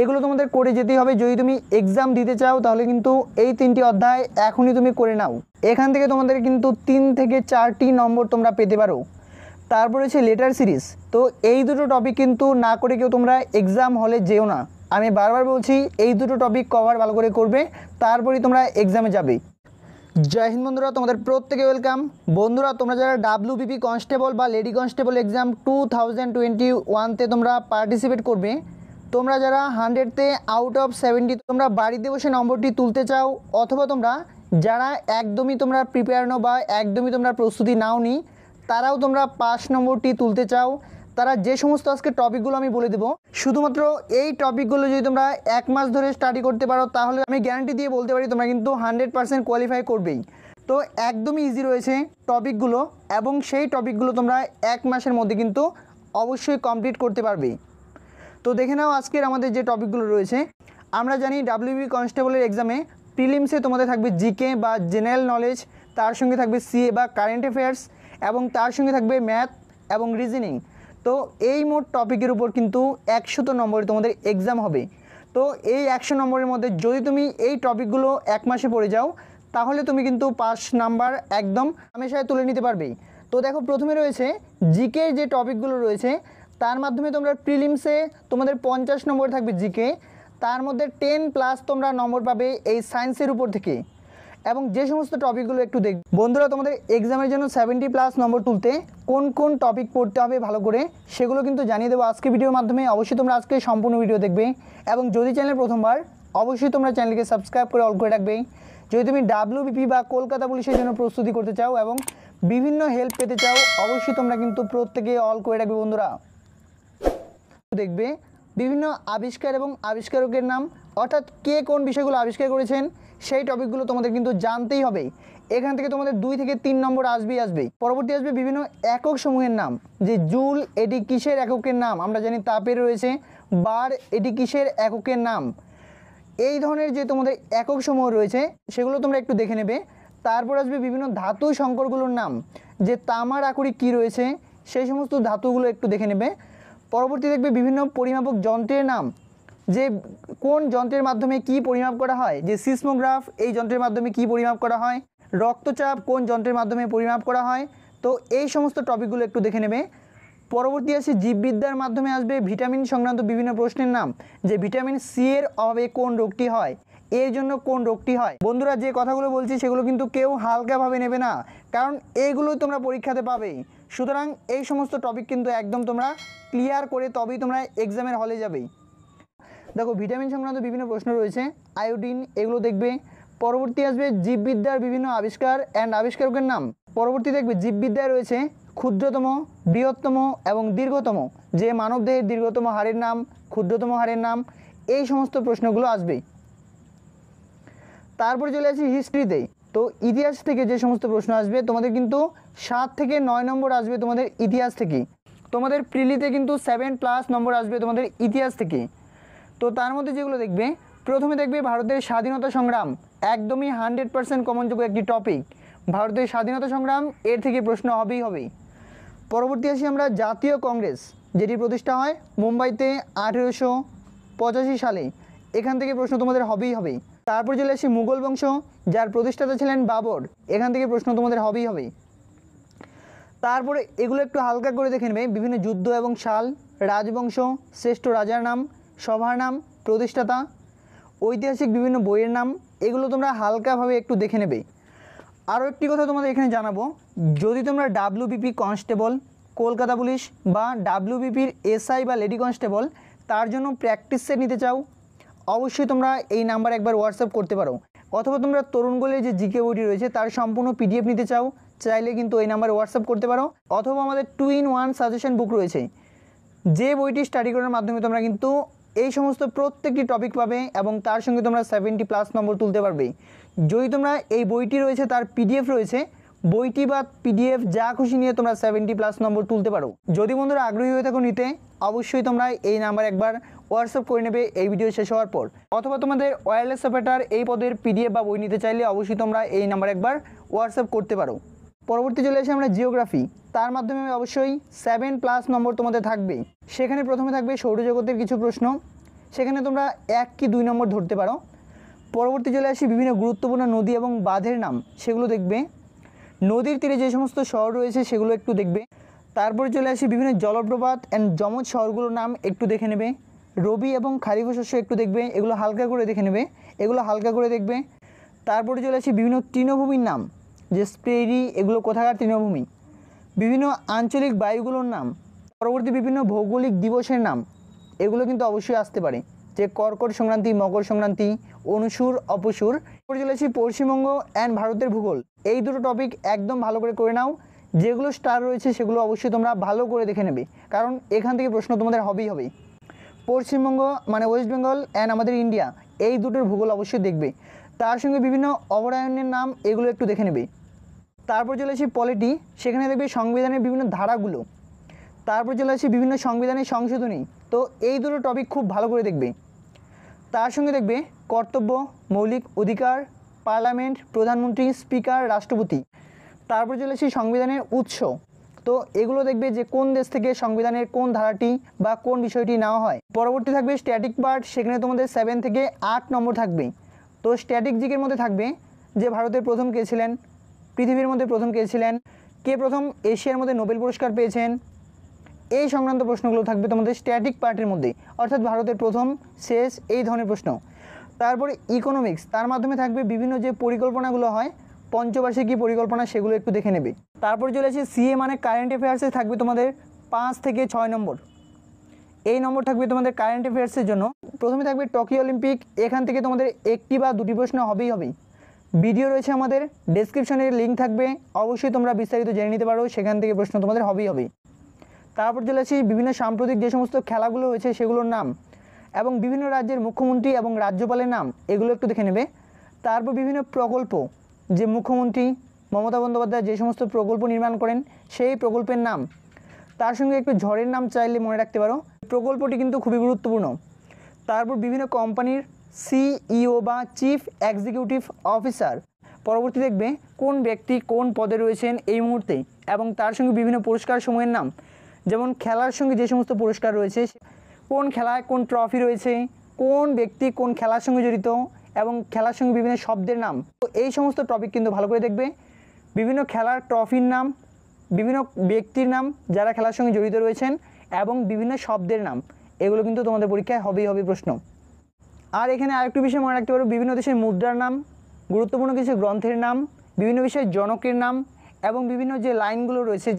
এগুলো তোমাদের করে যেতেই হবে যদি তুমি এক্সাম দিতে চাও তাহলে কিন্তু এই তিনটি অধ্যায় এখনই তুমি করে নাও এখান থেকে তোমাদের কিন্তু তিন থেকে চারটি নম্বর তোমরা পেতে পারো তারপরে হচ্ছে লেটার সিরিজ তো এই দুটো টপিক কিন্তু না করে কেউ তোমরা এক্সাম হলে যেও না আমি বারবার বলছি এই দুটো টপিক কভার ভালো করে করবে তারপরেই তোমরা এক্সামে যাবে জয় হিন্দ বন্ধুরা তোমাদের প্রত্যেকে ওয়েলকাম বন্ধুরা তোমরা যারা ডাব্লিউবিপি কনস্টেবল বা lady constable exam two thousand twenty ওয়ানতে তোমরা পার্টিসিপেট করবে তোমরা যারা হান্ড্রেডতে আউট অফ সেভেন্টি তোমরা বাড়িতে বসে নম্বরটি তুলতে চাও অথবা তোমরা যারা একদমই তোমরা প্রিপেয়ার নো বা একদমই তোমরা প্রস্তুতি নাও নি তারাও তোমরা পাঁচ নম্বরটি তুলতে চাও তারা যে সমস্ত আজকে টপিকগুলো আমি বলে দেবো শুধুমাত্র এই টপিকগুলো যদি তোমরা এক মাস ধরে স্টাডি করতে পারো তাহলে আমি গ্যারান্টি দিয়ে বলতে পারি তোমরা কিন্তু হান্ড্রেড পার্সেন্ট কোয়ালিফাই করবেই তো একদমই ইজি রয়েছে টপিকগুলো এবং সেই টপিকগুলো তোমরা এক মাসের মধ্যে কিন্তু অবশ্যই কমপ্লিট করতে পারবে তো দেখে নাও আজকের আমাদের যে টপিকগুলো রয়েছে আমরা জানি ডাব্লিউবি কনস্টেবলের এক্সামে প্রিলিমসে তোমাদের থাকবে জিকে বা জেনারেল নলেজ তার সঙ্গে থাকবে সিএ বা কারেন্ট অ্যাফেয়ার্স এবং তার সঙ্গে থাকবে ম্যাথ এবং রিজনিং তো এই মোট টপিকের উপর কিন্তু একশত নম্বরে তোমাদের এক্সাম হবে তো এই একশো নম্বরের মধ্যে যদি তুমি এই টপিকগুলো এক মাসে পড়ে যাও তাহলে তুমি কিন্তু পাস নাম্বার একদম হামেশায় তুলে নিতে পারবে তো দেখো প্রথমে রয়েছে জিকের যে টপিকগুলো রয়েছে তার মাধ্যমে তোমরা প্রিলিমসে তোমাদের পঞ্চাশ নম্বর থাকবে জিকে তার মধ্যে টেন প্লাস তোমরা নম্বর পাবে এই সায়েন্সের উপর থেকে এবং যে সমস্ত টপিকগুলো একটু দেখ বন্ধুরা তোমাদের এক্সামের জন্য সেভেন্টি প্লাস নম্বর তুলতে কোন কোন টপিক পড়তে হবে ভালো করে সেগুলো কিন্তু জানিয়ে দেবো আজকে ভিডিওর মাধ্যমে অবশ্যই তোমরা আজকে সম্পূর্ণ ভিডিও দেখবে এবং যদি চ্যানেল প্রথমবার অবশ্যই তোমরা চ্যানেলকে সাবস্ক্রাইব করে অল করে রাখবে যদি তুমি ডাব্লিউবিপি বা কলকাতা পুলিশের জন্য প্রস্তুতি করতে চাও এবং বিভিন্ন হেল্প পেতে চাও অবশ্যই তোমরা কিন্তু প্রত্যেকে অল করে রাখবে বন্ধুরা দেখবে বিভিন্ন আবিষ্কার এবং আবিষ্কারকের নাম অর্থাৎ কে কোন বিষয়গুলো আবিষ্কার করেছেন সেই টপিকগুলো তোমাদের কিন্তু জানতেই হবে এখান থেকে তোমাদের দুই থেকে তিন নম্বর আসবেই আসবে পরবর্তী আসবে বিভিন্ন একক সমূহের নাম যে জুল এটি কিসের এককের নাম আমরা জানি তাপের রয়েছে বার এটি কিসের এককের নাম এই ধরনের যে তোমাদের একক সমূহ রয়েছে সেগুলো তোমরা একটু দেখে নেবে তারপর আসবে বিভিন্ন ধাতু সংকরগুলোর নাম যে তামার আকুরি কি রয়েছে সেই সমস্ত ধাতুগুলো একটু দেখে নেবে পরবর্তী দেখবে বিভিন্ন পরিমাপক যন্ত্রের নাম যে কোন যন্ত্রের মাধ্যমে কি পরিমাপ করা হয় যে সিসমোগ্রাফ এই যন্ত্রের মাধ্যমে কি পরিমাপ করা হয় রক্তচাপ কোন যন্ত্রের মাধ্যমে পরিমাপ করা হয় তো এই সমস্ত টপিকগুলো একটু দেখে নেবে পরবর্তী আসে জীববিদ্যার মাধ্যমে আসবে ভিটামিন সংক্রান্ত বিভিন্ন প্রশ্নের নাম যে ভিটামিন সি এর অভাবে কোন রোগটি হয় এর জন্য কোন রোগটি হয় বন্ধুরা যে কথাগুলো বলছি সেগুলো কিন্তু কেউ হালকাভাবে নেবে না কারণ এগুলো তোমরা পরীক্ষাতে পাবে সুতরাং এই সমস্ত টপিক কিন্তু একদম তোমরা ক্লিয়ার করে তবেই তোমরা এক্সামের হলে যাবেই দেখো ভিটামিন সংক্রান্ত বিভিন্ন প্রশ্ন রয়েছে আয়োডিন এগুলো দেখবে পরবর্তী আসবে জীববিদ্যার বিভিন্ন আবিষ্কার অ্যান্ড আবিষ্কারকের নাম পরবর্তী দেখবে জীববিদ্যায় রয়েছে ক্ষুদ্রতম বৃহত্তম এবং দীর্ঘতম যে মানবদেহের দীর্ঘতম হারের নাম ক্ষুদ্রতম হারের নাম এই সমস্ত প্রশ্নগুলো আসবে তারপর চলে আসি হিস্ট্রিতে তো ইতিহাস থেকে যে সমস্ত প্রশ্ন আসবে তোমাদের কিন্তু সাত থেকে নয় নম্বর আসবে তোমাদের ইতিহাস থেকে তোমাদের প্রিলিতে কিন্তু সেভেন প্লাস নম্বর আসবে তোমাদের ইতিহাস থেকে তো তার মধ্যে যেগুলো দেখবে প্রথমে দেখবে ভারতের স্বাধীনতা সংগ্রাম একদমই হান্ড্রেড পারসেন্ট কমনযোগ্য একটি টপিক ভারতের স্বাধীনতা সংগ্রাম এর থেকে প্রশ্ন হবেই হবেই পরবর্তী আসি আমরা জাতীয় কংগ্রেস যেটি প্রতিষ্ঠা হয় মুম্বাইতে আঠেরোশো পঁচাশি সালে এখান থেকে প্রশ্ন তোমাদের হবেই হবেই তারপর চলে আসি মুঘল বংশ যার প্রতিষ্ঠাতা ছিলেন বাবর এখান থেকে প্রশ্ন তোমাদের হবেই হবে তারপরে এগুলো একটু হালকা করে দেখে নেবে বিভিন্ন যুদ্ধ এবং সাল রাজবংশ শ্রেষ্ঠ রাজার নাম সভার নাম প্রতিষ্ঠাতা ঐতিহাসিক বিভিন্ন বইয়ের নাম এগুলো তোমরা হালকাভাবে একটু দেখে নেবে আরও একটি কথা তোমাদের এখানে জানাবো যদি তোমরা ডাব্লিউবিপি কনস্টেবল কলকাতা পুলিশ বা ডাব্লিউবিপির এসআই বা লেডি কনস্টেবল তার জন্য প্র্যাকটিস সেট নিতে চাও অবশ্যই তোমরা এই নাম্বারে একবার হোয়াটসঅ্যাপ করতে পারো অথবা তোমরা তরুণগোলের যে জিকে বইটি রয়েছে তার সম্পূর্ণ পিডিএফ নিতে চাও চাইলে কিন্তু এই নাম্বারে হোয়াটসঅ্যাপ করতে পারো অথবা আমাদের two in one suggestion book রয়েছে যে বইটি স্টাডি করার মাধ্যমে তোমরা কিন্তু এই সমস্ত প্রত্যেকটি টপিক পাবে এবং তার সঙ্গে তোমরা সেভেন্টি প্লাস নম্বর তুলতে পারবে যদি তোমরা এই বইটি রয়েছে তার পিডিএফ রয়েছে বইটি বা পিডিএফ যা খুশি নিয়ে তোমরা সেভেন্টি প্লাস নম্বর তুলতে পারো যদি বন্ধুরা আগ্রহী হয়ে থাকো নিতে অবশ্যই তোমরা এই নাম্বার একবার হোয়াটসঅ্যাপ করে নেবে এই ভিডিও শেষ হওয়ার পর অথবা তোমাদের ওয়ারলেস অপারেটার এই পদের পিডিএফ বা বই নিতে চাইলে অবশ্যই তোমরা এই নাম্বার একবার হোয়াটসঅ্যাপ করতে পারো পরবর্তী চলে আসে আমরা জিওগ্রাফি তার মাধ্যমে অবশ্যই সেভেন প্লাস নম্বর তোমাদের থাকবে সেখানে প্রথমে থাকবে সৌরজগতের কিছু প্রশ্ন সেখানে তোমরা এক কি দুই নম্বর ধরতে পারো পরবর্তী চলে আসি বিভিন্ন গুরুত্বপূর্ণ নদী এবং বাঁধের নাম সেগুলো দেখবে নদীর তীরে যে সমস্ত শহর রয়েছে সেগুলো একটু দেখবে তারপরে চলে আসি বিভিন্ন জলপ্রপাত অ্যান্ড জমজ শহরগুলোর নাম একটু দেখে নেবে রবি এবং খারিফ শস্য একটু দেখবে এগুলো হালকা করে দেখে নেবে এগুলো হালকা করে দেখবে তারপরে চলে আসি বিভিন্ন তৃণভূমির নাম যে স্প্রেরি এগুলো কোথাকার তৃণভূমি বিভিন্ন আঞ্চলিক বায়ুগুলোর নাম পরবর্তী বিভিন্ন ভৌগোলিক দিবসের নাম এগুলো কিন্তু অবশ্যই আসতে পারে যে কর্কট সংক্রান্তি মকর সংক্রান্তি অনুসুর অপসুর পরে চলে আসি পশ্চিমবঙ্গ অ্যান্ড ভারতের ভূগোল এই দুটো টপিক একদম ভালো করে করে নাও যেগুলো স্টার রয়েছে সেগুলো অবশ্যই তোমরা ভালো করে দেখে নেবে কারণ এখান থেকে প্রশ্ন তোমাদের হবেই হবে পশ্চিমবঙ্গ মানে ওয়েস্ট বেঙ্গল অ্যান্ড আমাদের ইন্ডিয়া এই দুটোর ভূগোল অবশ্যই দেখবে তার সঙ্গে বিভিন্ন অবরায়নের নাম এগুলো একটু দেখে নেবে তারপর চলে আসি পলিটি সেখানে দেখবে সংবিধানের বিভিন্ন ধারাগুলো তারপর চলে আসি বিভিন্ন সংবিধানের সংশোধনী তো এই দুটো টপিক খুব ভালো করে দেখবে তার সঙ্গে দেখবে কর্তব্য মৌলিক অধিকার পার্লামেন্ট প্রধানমন্ত্রী স্পিকার রাষ্ট্রপতি তারপর চলে আসি সংবিধানের উৎস তো এগুলো দেখবে যে কোন দেশ থেকে সংবিধানের কোন ধারাটি বা কোন বিষয়টি নেওয়া হয় পরবর্তী থাকবে স্ট্যাটিক পার্ট সেখানে তোমাদের সেভেন থেকে আট নম্বর থাকবে তো স্ট্যাটিক জিকের মধ্যে থাকবে যে ভারতের প্রথম কে ছিলেন পৃথিবীর মধ্যে প্রথম কে ছিলেন কে প্রথম এশিয়ার মধ্যে নোবেল পুরস্কার পেয়েছেন এই সংক্রান্ত প্রশ্নগুলো থাকবে তোমাদের স্ট্যাটিক পার্টের মধ্যে অর্থাৎ ভারতের প্রথম শেষ এই ধরনের প্রশ্ন তারপরে ইকোনমিক্স তার মাধ্যমে থাকবে বিভিন্ন যে পরিকল্পনাগুলো হয় পঞ্চবার্ষিকী পরিকল্পনা সেগুলো একটু দেখে নেবে তারপর চলে আসি সিএ মানে কারেন্ট অ্যাফেয়ার্সে থাকবে তোমাদের পাঁচ থেকে ছয় নম্বর এই নম্বর থাকবে তোমাদের কারেন্ট অ্যাফেয়ার্সের জন্য প্রথমে থাকবে টোকিও অলিম্পিক এখান থেকে তোমাদের একটি বা দুটি প্রশ্ন হবেই হবেই ভিডিও রয়েছে আমাদের ডেসক্রিপশনের লিঙ্ক থাকবে অবশ্যই তোমরা বিস্তারিত জেনে নিতে পারো সেখান থেকে প্রশ্ন তোমাদের হবেই হবে তারপর চলে আসি বিভিন্ন সাম্প্রতিক যে সমস্ত খেলাগুলো হয়েছে সেগুলোর নাম এবং বিভিন্ন রাজ্যের মুখ্যমন্ত্রী এবং রাজ্যপালের নাম এগুলো একটু দেখে নেবে তারপর বিভিন্ন প্রকল্প যে মুখ্যমন্ত্রী মমতা বন্দ্যোপাধ্যায় যে সমস্ত প্রকল্প নির্মাণ করেন সেই প্রকল্পের নাম তার সঙ্গে একটু ঝড়ের নাম চাইলে মনে রাখতে পারো প্রকল্পটি কিন্তু খুবই গুরুত্বপূর্ণ তারপর বিভিন্ন কোম্পানির সিইও e বা চিফ এক্সিকিউটিভ অফিসার পরবর্তী দেখবে কোন ব্যক্তি কোন পদে রয়েছেন এই মুহূর্তে এবং তার সঙ্গে বিভিন্ন পুরস্কার সময়ের নাম যেমন খেলার সঙ্গে যে সমস্ত পুরস্কার রয়েছে কোন খেলায় কোন ট্রফি রয়েছে কোন ব্যক্তি কোন খেলার সঙ্গে জড়িত এবং খেলার সঙ্গে বিভিন্ন শব্দের নাম তো এই সমস্ত টপিক কিন্তু ভালো করে দেখবে বিভিন্ন খেলার ট্রফির নাম বিভিন্ন ব্যক্তির নাম যারা খেলার সঙ্গে জড়িত রয়েছেন এবং বিভিন্ন শব্দের নাম এগুলো কিন্তু তোমাদের পরীক্ষায় হবেই হবে প্রশ্ন আর এখানে আরেকটু বিষয় মনে রাখতে পারো বিভিন্ন দেশের মুদ্রার নাম গুরুত্বপূর্ণ কিছু গ্রন্থের নাম বিভিন্ন বিষয়ের জনকের নাম এবং বিভিন্ন যে লাইনগুলো রয়েছে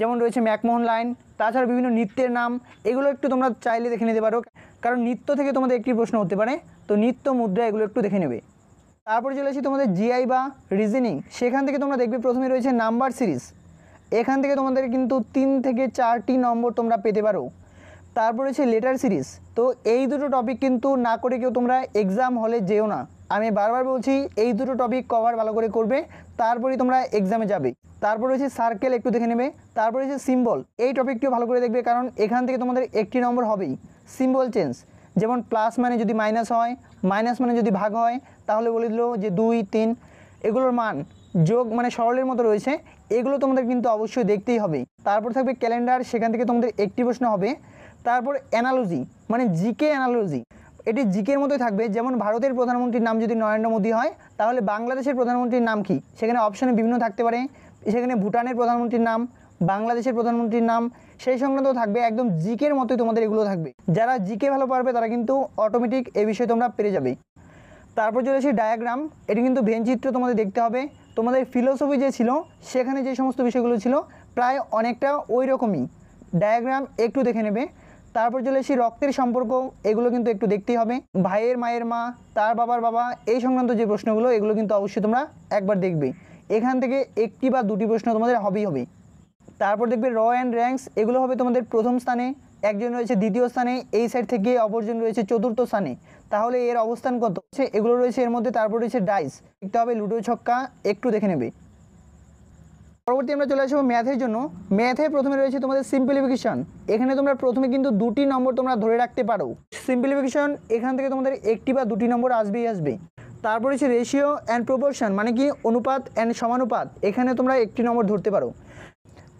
যেমন রয়েছে ম্যাকমোহন লাইন তাছাড়া বিভিন্ন নৃত্যের নাম এগুলো একটু তোমরা চাইলে দেখে নিতে পারো কারণ নৃত্য থেকে তোমাদের একটি প্রশ্ন হতে পারে তো নিত্য মুদ্রা এগুলো একটু দেখে নেবে তারপরে চলে আসি তোমাদের জিআই বা রিজনিং সেখান থেকে তোমরা দেখবে প্রথমে রয়েছে নাম্বার সিরিজ এখান থেকে তোমাদের কিন্তু তিন থেকে চারটি নম্বর তোমরা পেতে পারো তারপর রয়েছে লেটার সিরিজ তো এই দুটো টপিক কিন্তু না করে কেউ তোমরা এক্সাম হলে যেও না আমি বারবার বলছি এই দুটো টপিক কভার ভালো করে করবে তারপরেই তোমরা এক্সামে যাবে তারপর রয়েছে সার্কেল একটু দেখে নেবে তারপর রয়েছে সিম্বল এই টপিকটিও ভালো করে দেখবে কারণ এখান থেকে তোমাদের একটি নম্বর হবেই সিম্বল চেঞ্জ যেমন প্লাস মানে যদি মাইনাস হয় মাইনাস মানে যদি ভাগ হয় তাহলে বলে দিল যে দুই তিন এগুলোর মান যোগ মানে সরলের মতো রয়েছে এগুলো তোমাদের কিন্তু অবশ্যই দেখতেই হবে তারপর থাকবে ক্যালেন্ডার সেখান থেকে তোমাদের একটি প্রশ্ন হবে তারপর অ্যানালজি মানে জিকে অ্যানালজি এটি জিকের মতোই থাকবে যেমন ভারতের প্রধানমন্ত্রীর নাম যদি নরেন্দ্র মোদী হয় তাহলে বাংলাদেশের প্রধানমন্ত্রীর নাম কি সেখানে অপশানে বিভিন্ন থাকতে পারে সেখানে ভুটানের প্রধানমন্ত্রীর নাম বাংলাদেশের প্রধানমন্ত্রীর নাম সেই সংক্রান্ত থাকবে একদম জিকের মতোই তোমাদের এগুলো থাকবে যারা জিকে ভালো পারবে তারা কিন্তু অটোমেটিক এ বিষয়ে তোমরা পেরে যাবে তারপর চলে আসি ডায়াগ্রাম এটি কিন্তু ভেনচিত্র তোমাদের দেখতে হবে তোমাদের ফিলোসফি যে ছিল সেখানে যে সমস্ত বিষয়গুলো ছিল প্রায় অনেকটা ওই রকমই ডায়াগ্রাম একটু দেখে নেবে তারপর চলে আসি রক্তের সম্পর্ক এগুলো কিন্তু একটু দেখতেই হবে ভাইয়ের মায়ের মা তার বাবার বাবা এই সংক্রান্ত যে প্রশ্নগুলো এগুলো কিন্তু অবশ্যই তোমরা একবার দেখবে এখান থেকে একটি বা দুটি প্রশ্ন তোমাদের হবেই হবে তারপর দেখবে র অ্যান্ড র্যাঙ্কস এগুলো হবে তোমাদের প্রথম স্থানে একজন রয়েছে দ্বিতীয় স্থানে এই সাইড থেকে অপরজন রয়েছে চতুর্থ স্থানে তাহলে এর অবস্থান কত হচ্ছে এগুলো রয়েছে এর মধ্যে তারপর রয়েছে ডাইস দেখতে হবে লুডো ছক্কা একটু দেখে নেবে পরবর্তী আমরা চলে আসবো ম্যাথের জন্য ম্যাথে প্রথমে রয়েছে তোমাদের সিম্পলিফিকেশন এখানে তোমরা প্রথমে কিন্তু দুটি নম্বর তোমরা ধরে রাখতে পারো সিম্পলিফিকেশন এখান থেকে তোমাদের একটি বা দুটি নম্বর আসবেই আসবে তারপর রয়েছে রেশিও অ্যান্ড প্রপোর্শন মানে কি অনুপাত অ্যান্ড সমানুপাত এখানে তোমরা একটি নম্বর ধরতে পারো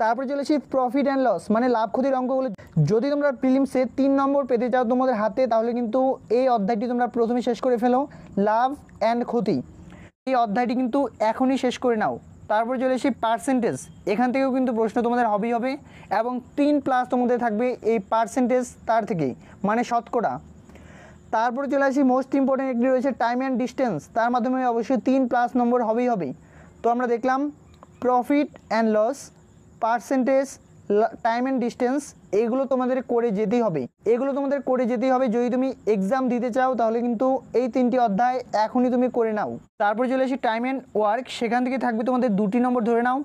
তারপরে চলেছি প্রফিট অ্যান্ড লস মানে লাভ ক্ষতির অঙ্কগুলো যদি তোমরা প্রিলিমসে তিন নম্বর পেতে চাও তোমাদের হাতে তাহলে কিন্তু এই অধ্যায়টি তোমরা প্রথমে শেষ করে ফেলো লাভ অ্যান্ড ক্ষতি এই অধ্যায়টি কিন্তু এখনই শেষ করে নাও তারপর চলে এসে পার্সেন্টেজ এখান থেকেও কিন্তু প্রশ্ন তোমাদের হবেই হবে এবং তিন প্লাস তোমাদের থাকবে এই পার্সেন্টেজ তার থেকেই মানে শতকরা তারপরে চলে আসি মোস্ট ইম্পর্টেন্ট একটি রয়েছে টাইম অ্যান্ড ডিস্টেন্স তার মাধ্যমে অবশ্যই তিন প্লাস নম্বর হবেই হবে তো আমরা দেখলাম profit and loss percentage time and distance এগুলো তোমাদের করে যেতেই হবে এগুলো তোমাদের করে যেতেই হবে যদি তুমি এক্সাম দিতে চাও তাহলে কিন্তু এই তিনটি অধ্যায় এখনই তুমি করে নাও তারপর চলে আসি টাইম অ্যান্ড ওয়ার্ক সেখান থেকে থাকবে তোমাদের দুটি নম্বর ধরে নাও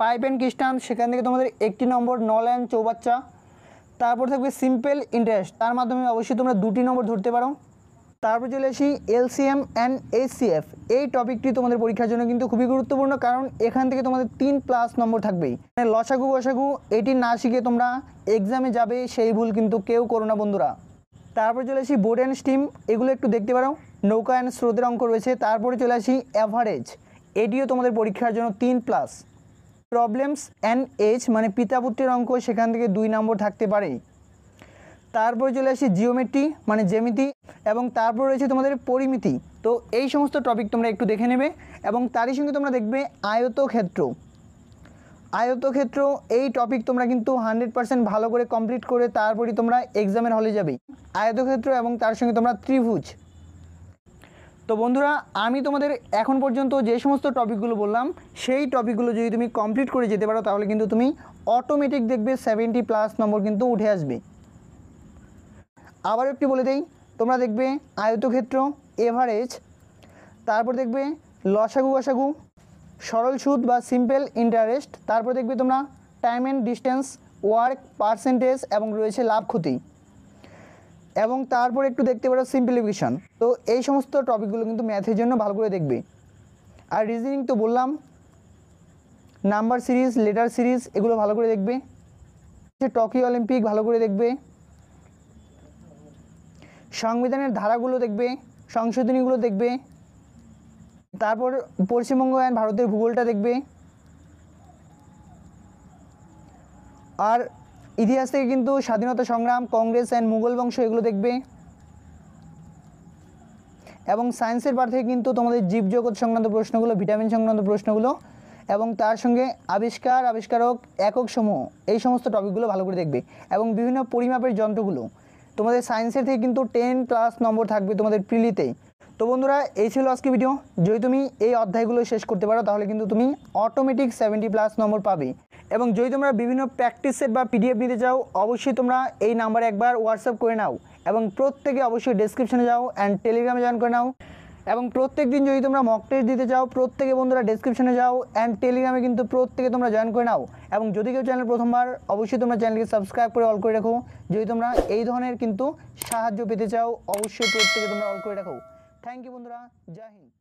পাইপ অ্যান্ড খ্রিস্টান সেখান থেকে তোমাদের একটি নম্বর নল অ্যান্ড চৌবাচ্চা তারপর থাকবে সিম্পল ইন্টারেস্ট তার মাধ্যমে অবশ্যই তোমরা দুটি নম্বর ধরতে পারো তারপর চলে আসি এলসিএম অ্যান্ড এসিএফ এই টপিকটি তোমাদের পরীক্ষার জন্য কিন্তু খুবই গুরুত্বপূর্ণ কারণ এখান থেকে তোমাদের তিন প্লাস নম্বর থাকবেই মানে লসাগু বসাগু এটি না শিখে তোমরা এক্সামে যাবে সেই ভুল কিন্তু কেউ করো না বন্ধুরা তারপরে চলে আসি বোর্ড অ্যান্ড স্টিম এগুলো একটু দেখতে পারো নৌকা অ্যান্ড স্রোতের অঙ্ক রয়েছে তারপরে চলে আসি অ্যাভারেজ এটিও তোমাদের পরীক্ষার জন্য তিন প্লাস প্রবলেমস অ্যান্ড এজ মানে পিতাপুত্রের অঙ্ক সেখান থেকে দুই নম্বর থাকতে পারে তারপরে চলে আসি জিওমেট্রি মানে জ্যামিতি এবং তারপর রয়েছে তোমাদের পরিমিতি তো এই সমস্ত টপিক তোমরা একটু দেখে নেবে এবং তারই সঙ্গে তোমরা দেখবে আয়তক্ষেত্র আয়তক্ষেত্র এই টপিক তোমরা কিন্তু হান্ড্রেড পার্সেন্ট ভালো করে কমপ্লিট করে তারপরে তোমরা এক্সামের হলে যাবে আয়তক্ষেত্র এবং তার সঙ্গে তোমরা ত্রিভুজ তো বন্ধুরা আমি তোমাদের এখন পর্যন্ত যে সমস্ত টপিকগুলো বললাম সেই টপিকগুলো যদি তুমি কমপ্লিট করে যেতে পারো তাহলে কিন্তু তুমি অটোমেটিক দেখবে সেভেন্টি প্লাস নম্বর কিন্তু উঠে আসবে আবার একটি বলে দেই তোমরা দেখবে আয়তক্ষেত্র এভারেজ তারপর দেখবে লসাগু গসাগু সরল সুদ বা সিম্পল ইন্টারেস্ট তারপর দেখবে তোমরা time and distance work percentage এবং রয়েছে লাভ ক্ষতি এবং তারপর একটু দেখতে পারো সিম্পলিফিকেশান তো এই সমস্ত টপিকগুলো কিন্তু ম্যাথের জন্য ভালো করে দেখবে আর রিজনিং তো বললাম নাম্বার সিরিজ লেটার সিরিজ এগুলো ভালো করে দেখবে টকি অলিম্পিক ভালো করে দেখবে সংবিধানের ধারাগুলো দেখবে সংশোধনীগুলো দেখবে তারপর পশ্চিমবঙ্গ অ্যান্ড ভারতের ভূগোলটা দেখবে আর ইতিহাস থেকে কিন্তু স্বাধীনতা সংগ্রাম কংগ্রেস অ্যান্ড মুঘল বংশ এগুলো দেখবে এবং সায়েন্সের পার থেকে কিন্তু তোমাদের জীবজগৎ সংক্রান্ত প্রশ্নগুলো ভিটামিন সংক্রান্ত প্রশ্নগুলো এবং তার সঙ্গে আবিষ্কার আবিষ্কারক একক সমূহ এই সমস্ত টপিকগুলো ভালো করে দেখবে এবং বিভিন্ন পরিমাপের যন্ত্রগুলো তোমাদের সায়েন্সের থেকে কিন্তু টেন প্লাস নম্বর থাকবে তোমাদের প্রিলিতেই তো বন্ধুরা এই ছিল আজকে ভিডিও যদি তুমি এই অধ্যায়গুলো শেষ করতে পারো তাহলে কিন্তু তুমি অটোমেটিক সেভেন্টি প্লাস নম্বর পাবে এবং যদি তোমরা বিভিন্ন প্র্যাকটিস সেট বা পিডিএফ নিতে চাও অবশ্যই তোমরা এই নাম্বারে একবার হোয়াটসঅ্যাপ করে নাও এবং প্রত্যেকে অবশ্যই ডেসক্রিপশনে যাও অ্যান্ড টেলিগ্রামে জয়েন করে নাও এবং প্রত্যেক দিন যদি তোমরা মক টেস্ট দিতে চাও প্রত্যেকে বন্ধুরা ডিসক্রিপশনে যাও অ্যান্ড টেলিগ্রামে কিন্তু প্রত্যেকে তোমরা জয়েন করে নাও এবং যদি কেউ চ্যানেল প্রথমবার অবশ্যই তোমরা চ্যানেলকে সাবস্ক্রাইব করে অল করে রাখো যদি তোমরা এই ধরনের কিন্তু সাহায্য পেতে চাও অবশ্যই প্রত্যেকে তোমরা অল করে রাখো থ্যাংক ইউ বন্ধুরা জয় হিন্দ